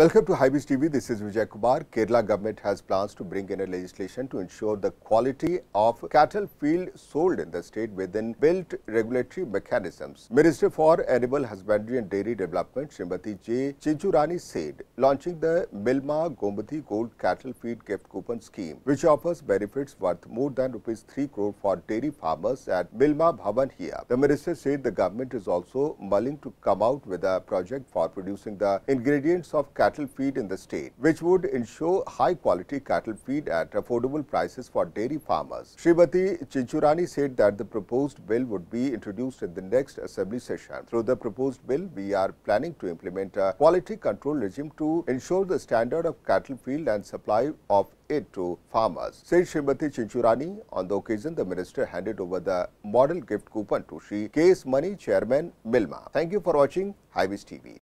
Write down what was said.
Welcome to Hybris TV. This is Vijay Kumar. Kerala government has plans to bring in a legislation to ensure the quality of cattle field sold in the state within built regulatory mechanisms. Minister for Animal Husbandry and Dairy Development, Srimati J. Chinchurani said launching the Milma Gombati Gold Cattle Feed Gift Coupon Scheme, which offers benefits worth more than rupees 3 crore for dairy farmers at Milma Bhavan here. The minister said the government is also mulling to come out with a project for producing the ingredients of cattle feed in the state, which would ensure high quality cattle feed at affordable prices for dairy farmers. Srimati Chinchurani said that the proposed bill would be introduced in the next assembly session. Through the proposed bill, we are planning to implement a quality control regime to to ensure the standard of cattle field and supply of it to farmers. Said Srimati Chinchurani, on the occasion the minister handed over the model gift coupon to Sri K. S. Chairman, Milma. Thank you for watching Highways TV.